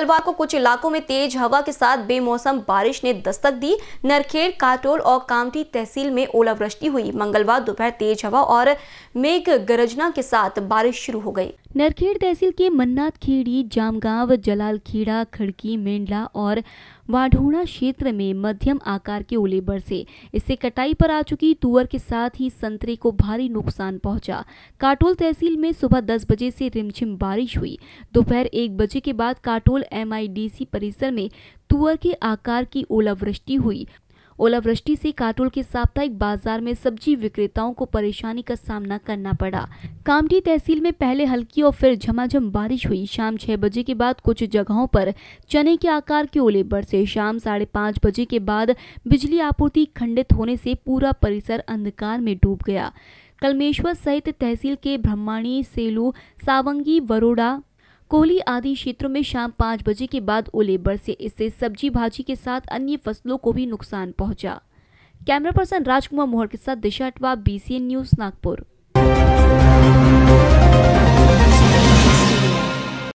मंगलवार को कुछ इलाकों में तेज हवा के साथ बेमौसम बारिश ने दस्तक दी नरखेड़ काटोल और कामठी तहसील में ओलावृष्टि हुई मंगलवार दोपहर तेज हवा और मेघ गरजना के साथ बारिश शुरू हो गई नरखेड़ तहसील के मन्नाथ खेड़ी जामगांव जलालखेड़ा खड़की मेंढला और वाढोड़ा क्षेत्र में मध्यम आकार के ओले बरसे इससे कटाई पर आ चुकी तुअर के साथ ही संतरे को भारी नुकसान पहुंचा काटोल तहसील में सुबह 10 बजे से रिमझिम बारिश हुई दोपहर एक बजे के बाद काटोल एमआईडीसी परिसर में तुअर के आकार की ओलावृष्टि हुई ओलावृष्टि से काटोल के साप्ताहिक बाजार में सब्जी विक्रेताओं को परेशानी का सामना करना पड़ा कामटी तहसील में पहले हल्की और फिर झमाझम बारिश हुई शाम छह बजे के बाद कुछ जगहों पर चने के आकार के ओले बरसे शाम साढ़े पाँच बजे के बाद बिजली आपूर्ति खंडित होने से पूरा परिसर अंधकार में डूब गया कलमेश्वर सहित तहसील के ब्रह्माणी सेलू सावंगी वरोड़ा कोहली आदि क्षेत्रों में शाम पाँच बजे के बाद ओले बरसे इससे सब्जी भाजी के साथ अन्य फसलों को भी नुकसान पहुंचा कैमरा पर्सन राजकुमार मोहर के साथ दिशा अटवा बी न्यूज नागपुर